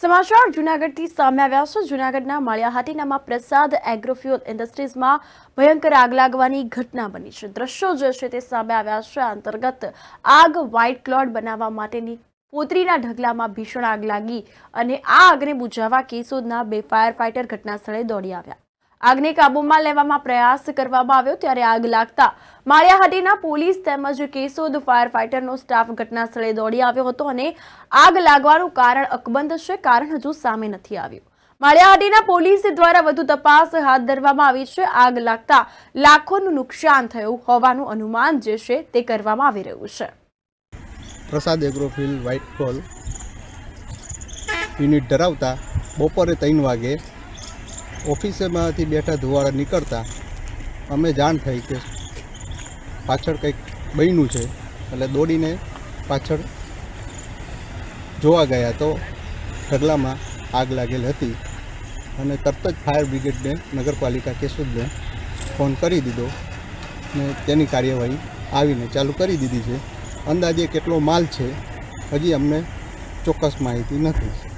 સમાચાર જૂનાગઢથી સામે આવ્યા છે જૂનાગઢના માળિયાહાટીનામાં પ્રસાદ એગ્રોફ્યુઅલ ઇન્ડસ્ટ્રીઝમાં ભયંકર આગ લાગવાની ઘટના બની છે દ્રશ્યો જે છે તે સામે આવ્યા છે અંતર્ગત આગ વ્હાઇટ ક્લોડ બનાવવા માટેની પોતરીના ઢગલામાં ભીષણ આગ લાગી અને આ આગને બુઝાવવા કેસોદના બે ફાયર ફાઇટર ઘટના સ્થળે દોડી આવ્યા આગને કાબૂમાં લેવામાં પ્રયાસ કરવામાં આવ્યો ત્યારે આગ લાગતા માળિયાહાટીના પોલીસ તેમજ કેસોદ ફાયર ફાઇટરનો સ્ટાફ ઘટના સ્થળે દોડી આવ્યો હતો અને આગ લાગવાનું કારણ અકબંધ છે કારણ હજુ સામે નથી આવ્યું માળિયાહાટીના પોલીસ દ્વારા વધુ તપાસ હાથ ધરવામાં આવી છે આગ લાગતા લાખોનું નુકસાન થયું હોવાનું અનુમાન જે છે તે કરવામાં આવી રહ્યું છે પ્રસાદ એગ્રોફિલ વ્હાઇટ કોલ યુનિટ ધરાવતા બપોરે ત્રણ વાગે ઓફિસેમાંથી બેઠા ધુવાળા નીકળતા અમે જાણ થઈ કે પાછળ કંઈક બન્યું છે એટલે દોડીને પાછળ જોવા ગયા તો ઢગલામાં આગ લાગેલ હતી અને તરત જ ફાયર બ્રિગેડને નગરપાલિકા કેશુદને ફોન કરી દીધો ને તેની કાર્યવાહી આવીને ચાલુ કરી દીધી છે અંદાજે કેટલો માલ છે હજી અમને ચોક્કસ માહિતી નથી